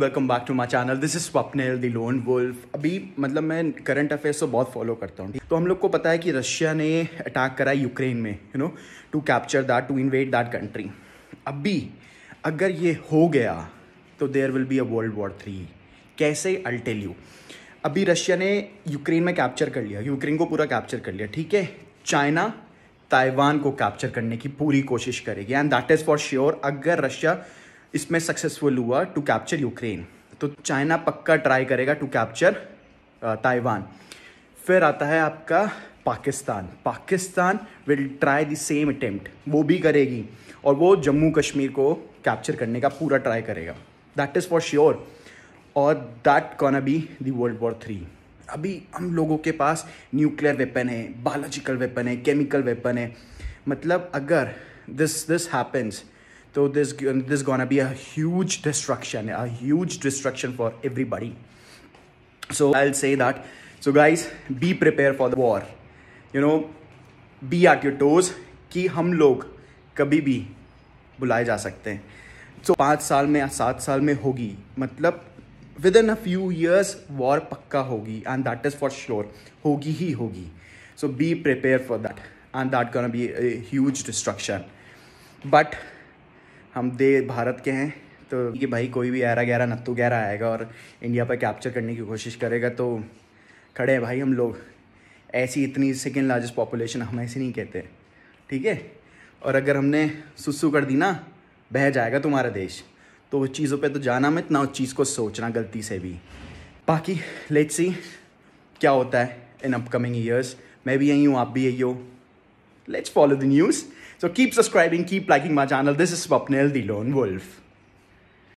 Welcome back to my channel this is Swapnil the lone wolf अभी मतलब मैं current affairs तो बहुत फॉलो करता हूँ तो हम लोग को पता है कि रशिया ने अटैक करा यूक्रेन में you know to capture that to invade that country अभी अगर ये हो गया तो there will be a world war three कैसे अल्टेल यू अभी रशिया ने यूक्रेन में कैप्चर कर लिया यूक्रेन को पूरा कैप्चर कर लिया ठीक है चाइना ताइवान को कैप्चर करने की पूरी कोशिश करेगी and that is for sure अगर रशिया इसमें सक्सेसफुल हुआ टू कैप्चर यूक्रेन तो चाइना पक्का ट्राई करेगा टू कैप्चर ताइवान फिर आता है आपका Pakistan Pakistan will try the same attempt वो भी करेगी और वो जम्मू कश्मीर को कैप्चर करने का पूरा ट्राई करेगा दैट इज़ फॉर श्योर और that can be the world war three अभी हम लोगों के पास न्यूक्लियर वेपन है बायोलॉजिकल वेपन है केमिकल वेपन है मतलब अगर this this happens so this is gonna be a huge destruction a huge destruction for everybody so i'll say that so guys be prepared for the war you know be at your toes कि हम लोग कभी भी बुलाए जा सकते हैं so, पाँच साल में या सात साल में होगी मतलब within a few years war पक्का होगी and that is for sure होगी ही होगी so be prepare for that and that can be huge destruction but हम दे भारत के हैं तो कि भाई कोई भी ग्यारह ग्यारह नत्तू ग्यारह आएगा और इंडिया पर कैप्चर करने की कोशिश करेगा तो खड़े हैं भाई हम लोग ऐसी इतनी सेकेंड लार्जेस्ट पॉपुलेशन हम ऐसे नहीं कहते ठीक है और अगर हमने सुसु कर दी ना बह जाएगा तुम्हारा देश तो उस चीज़ों पे तो जाना मत ना उस चीज़ को सोचना गलती से भी बाकी लेट्स सी क्या होता है इन अपकमिंग ईयर्स मैं भी यही हूँ आप भी यही हो let's follow the news. So keep subscribing, keep liking my channel. This is Swapnil the Lone Wolf.